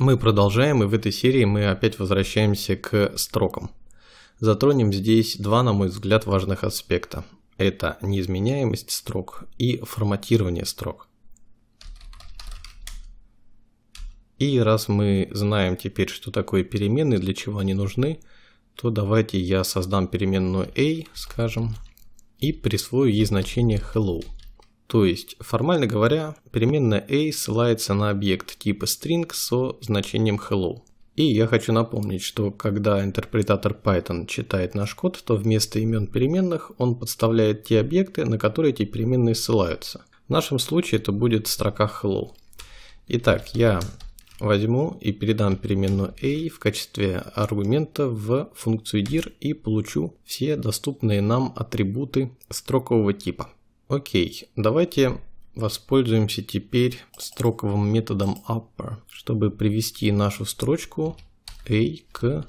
Мы продолжаем, и в этой серии мы опять возвращаемся к строкам. Затронем здесь два, на мой взгляд, важных аспекта. Это неизменяемость строк и форматирование строк. И раз мы знаем теперь, что такое переменные, для чего они нужны, то давайте я создам переменную a, скажем, и присвою ей значение hello. То есть, формально говоря, переменная a ссылается на объект типа string со значением hello. И я хочу напомнить, что когда интерпретатор Python читает наш код, то вместо имен переменных он подставляет те объекты, на которые эти переменные ссылаются. В нашем случае это будет строка hello. Итак, я возьму и передам переменную a в качестве аргумента в функцию dir и получу все доступные нам атрибуты строкового типа. Окей, давайте воспользуемся теперь строковым методом upper, чтобы привести нашу строчку a к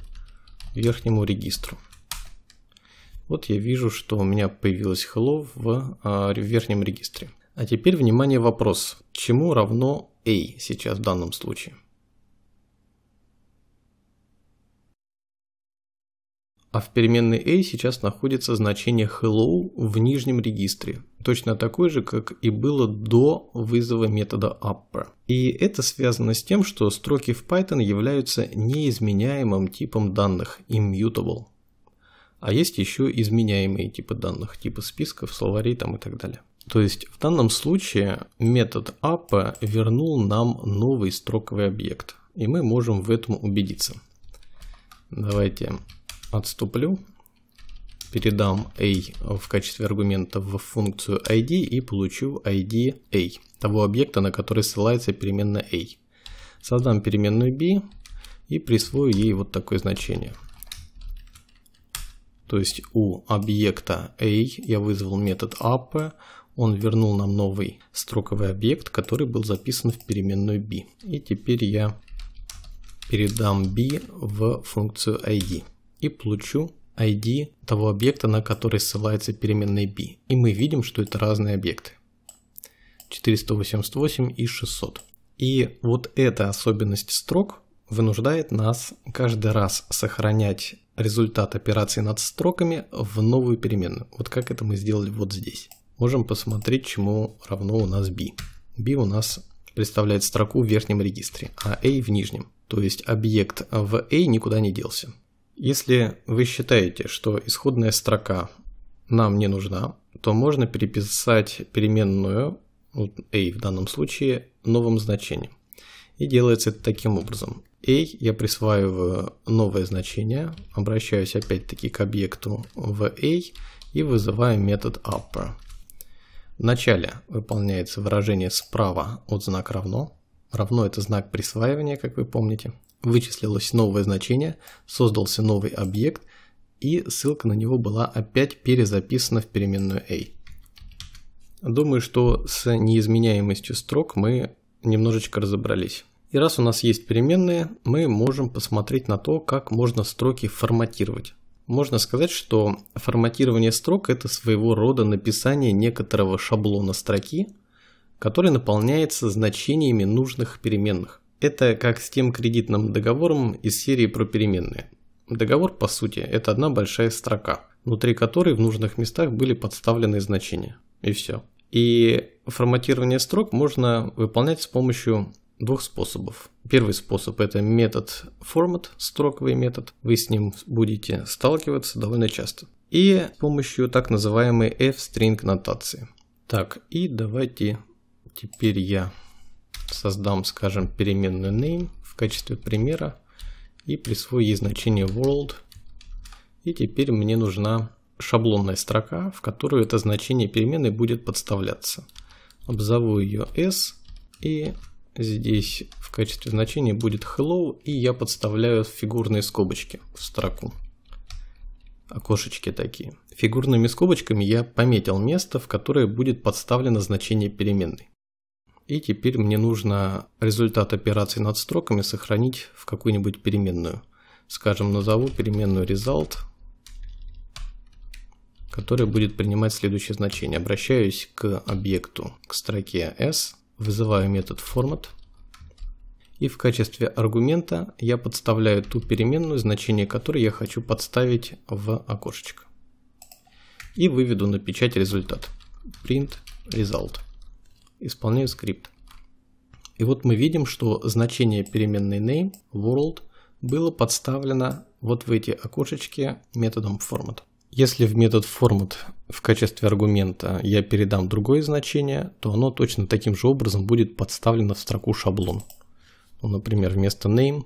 верхнему регистру. Вот я вижу, что у меня появилось hello в, а, в верхнем регистре. А теперь, внимание, вопрос. Чему равно a сейчас в данном случае? А в переменной a сейчас находится значение hello в нижнем регистре, точно такой же, как и было до вызова метода upper. И это связано с тем, что строки в Python являются неизменяемым типом данных, immutable. А есть еще изменяемые типы данных, типа списков, словарей там и так далее. То есть в данном случае метод upper вернул нам новый строковый объект, и мы можем в этом убедиться. Давайте отступлю, передам a в качестве аргумента в функцию id и получу id a, того объекта, на который ссылается переменная a. Создам переменную b и присвою ей вот такое значение. То есть у объекта a я вызвал метод app, он вернул нам новый строковый объект, который был записан в переменную b. И теперь я передам b в функцию id и получу ID того объекта, на который ссылается переменная b. И мы видим, что это разные объекты. 488 и 600. И вот эта особенность строк вынуждает нас каждый раз сохранять результат операции над строками в новую переменную. Вот как это мы сделали вот здесь. Можем посмотреть, чему равно у нас b. b у нас представляет строку в верхнем регистре, а a в нижнем. То есть объект в a никуда не делся. Если вы считаете, что исходная строка нам не нужна, то можно переписать переменную ну, a в данном случае новым значением. И делается это таким образом. a я присваиваю новое значение, обращаюсь опять-таки к объекту в a и вызываю метод upper. Вначале выполняется выражение справа от знака равно. Равно это знак присваивания, как вы помните вычислилось новое значение, создался новый объект, и ссылка на него была опять перезаписана в переменную a. Думаю, что с неизменяемостью строк мы немножечко разобрались. И раз у нас есть переменные, мы можем посмотреть на то, как можно строки форматировать. Можно сказать, что форматирование строк – это своего рода написание некоторого шаблона строки, который наполняется значениями нужных переменных. Это как с тем кредитным договором из серии про переменные. Договор, по сути, это одна большая строка, внутри которой в нужных местах были подставлены значения. И все. И форматирование строк можно выполнять с помощью двух способов. Первый способ – это метод format, строковый метод. Вы с ним будете сталкиваться довольно часто. И с помощью так называемой f-string нотации. Так, и давайте теперь я создам, скажем, переменную name в качестве примера и присвою ей значение world. И теперь мне нужна шаблонная строка, в которую это значение переменной будет подставляться. Обзову ее s и здесь в качестве значения будет hello и я подставляю фигурные скобочки в строку. Окошечки такие. Фигурными скобочками я пометил место, в которое будет подставлено значение переменной. И теперь мне нужно результат операций над строками сохранить в какую-нибудь переменную. Скажем, назову переменную result, которая будет принимать следующее значение. Обращаюсь к объекту, к строке s, вызываю метод format, и в качестве аргумента я подставляю ту переменную, значение которой я хочу подставить в окошечко. И выведу на печать результат. Print result исполняю скрипт. И вот мы видим, что значение переменной name world было подставлено вот в эти окошечки методом format. Если в метод format в качестве аргумента я передам другое значение, то оно точно таким же образом будет подставлено в строку шаблон. Ну, например, вместо name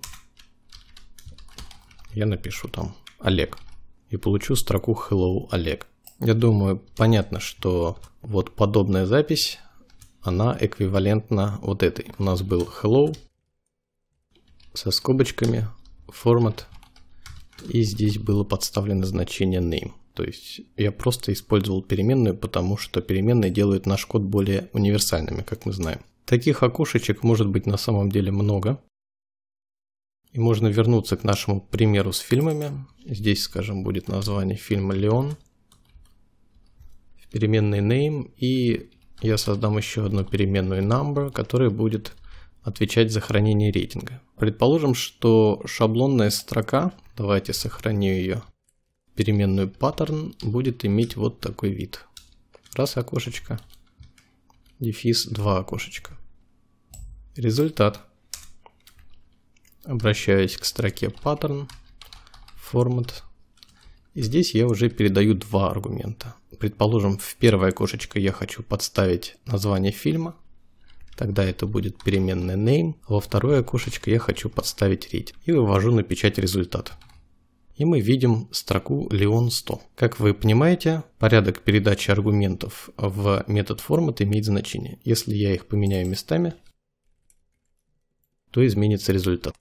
я напишу там Олег и получу строку hello Олег. Я думаю, понятно, что вот подобная запись она эквивалентна вот этой. У нас был hello со скобочками, format, и здесь было подставлено значение name. То есть я просто использовал переменную, потому что переменные делают наш код более универсальными, как мы знаем. Таких окошечек может быть на самом деле много. И можно вернуться к нашему примеру с фильмами. Здесь, скажем, будет название фильма «Леон», в переменной name и я создам еще одну переменную number, которая будет отвечать за хранение рейтинга. Предположим, что шаблонная строка, давайте сохраню ее, переменную pattern будет иметь вот такой вид. Раз окошечко, дефис, два окошечка. Результат. Обращаюсь к строке pattern, format. И здесь я уже передаю два аргумента предположим, в первое окошечко я хочу подставить название фильма, тогда это будет переменная name, а во второе окошечко я хочу подставить read и вывожу на печать результат. И мы видим строку Leon 100. Как вы понимаете, порядок передачи аргументов в метод формат имеет значение. Если я их поменяю местами, то изменится результат.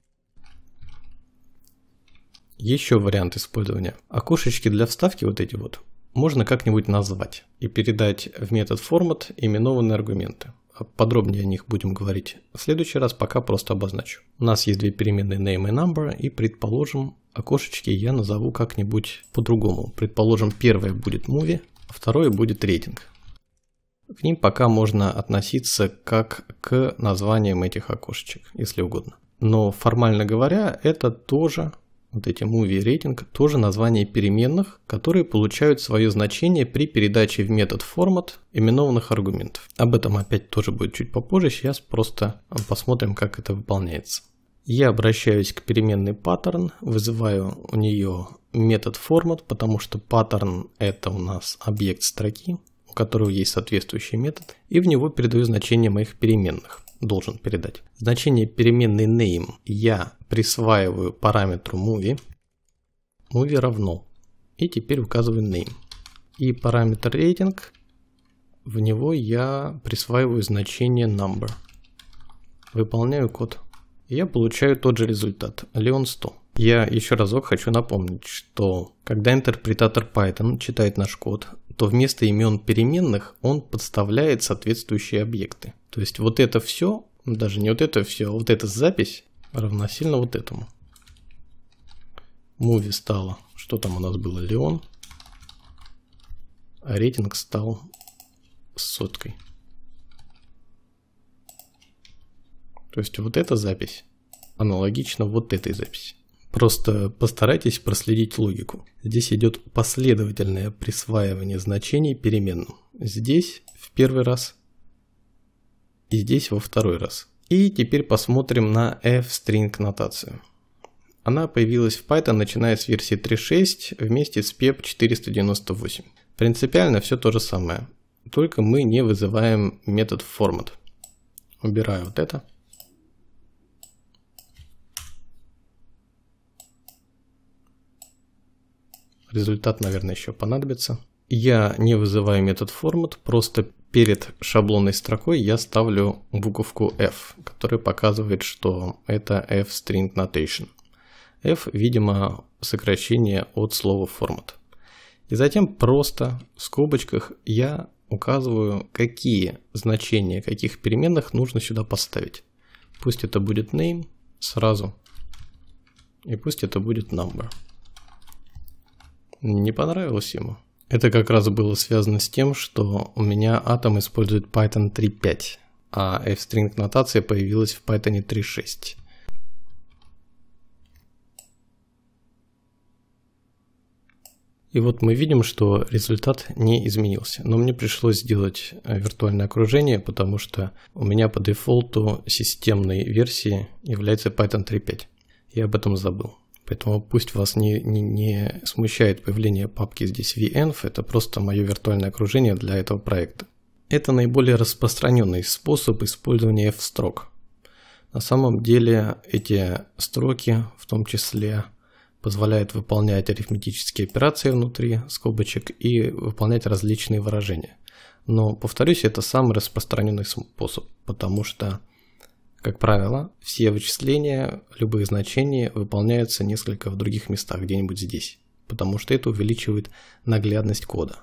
Еще вариант использования. Окошечки для вставки вот эти вот можно как-нибудь назвать и передать в метод формат именованные аргументы. Подробнее о них будем говорить в следующий раз, пока просто обозначу. У нас есть две переменные name и number, и предположим, окошечки я назову как-нибудь по-другому. Предположим, первое будет movie, а второе будет рейтинг. К ним пока можно относиться как к названиям этих окошечек, если угодно. Но формально говоря, это тоже вот эти movie rating тоже название переменных, которые получают свое значение при передаче в метод format именованных аргументов. Об этом опять тоже будет чуть попозже, сейчас просто посмотрим, как это выполняется. Я обращаюсь к переменной pattern, вызываю у нее метод format, потому что pattern это у нас объект строки, у которого есть соответствующий метод, и в него передаю значение моих переменных должен передать. Значение переменной name я присваиваю параметру movie, movie равно, и теперь указываю name. И параметр рейтинг, в него я присваиваю значение number. Выполняю код. Я получаю тот же результат, Leon 100. Я еще разок хочу напомнить, что когда интерпретатор Python читает наш код, то вместо имен переменных он подставляет соответствующие объекты. То есть вот это все, даже не вот это все, а вот эта запись равносильно вот этому. Муви стало, что там у нас было, Леон. А рейтинг стал соткой. То есть вот эта запись аналогично вот этой записи. Просто постарайтесь проследить логику. Здесь идет последовательное присваивание значений переменным. Здесь в первый раз и здесь во второй раз. И теперь посмотрим на f-string нотацию. Она появилась в Python начиная с версии 3.6 вместе с PEP 498. Принципиально все то же самое, только мы не вызываем метод format. Убираю вот это. Результат, наверное, еще понадобится. Я не вызываю метод format, просто перед шаблонной строкой я ставлю буковку F, которая показывает, что это F-string notation. F, видимо, сокращение от слова format. И затем просто в скобочках я указываю, какие значения каких переменных нужно сюда поставить. Пусть это будет name сразу, и пусть это будет number. Не понравилось ему. Это как раз было связано с тем, что у меня Atom использует Python 3.5, а f-string нотация появилась в Python 3.6. И вот мы видим, что результат не изменился. Но мне пришлось сделать э, виртуальное окружение, потому что у меня по дефолту системной версии является Python 3.5. Я об этом забыл. Поэтому пусть вас не, не, не смущает появление папки здесь VEnv, это просто мое виртуальное окружение для этого проекта. Это наиболее распространенный способ использования F-строк. На самом деле эти строки в том числе позволяют выполнять арифметические операции внутри скобочек и выполнять различные выражения. Но, повторюсь, это самый распространенный способ, потому что как правило, все вычисления любых значений выполняются несколько в других местах, где-нибудь здесь, потому что это увеличивает наглядность кода.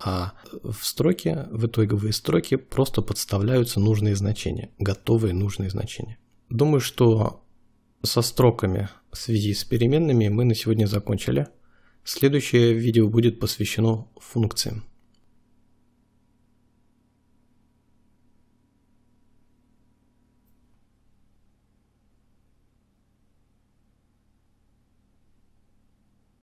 А в строке, в итоговые строки просто подставляются нужные значения, готовые нужные значения. Думаю, что со строками в связи с переменными мы на сегодня закончили. Следующее видео будет посвящено функциям.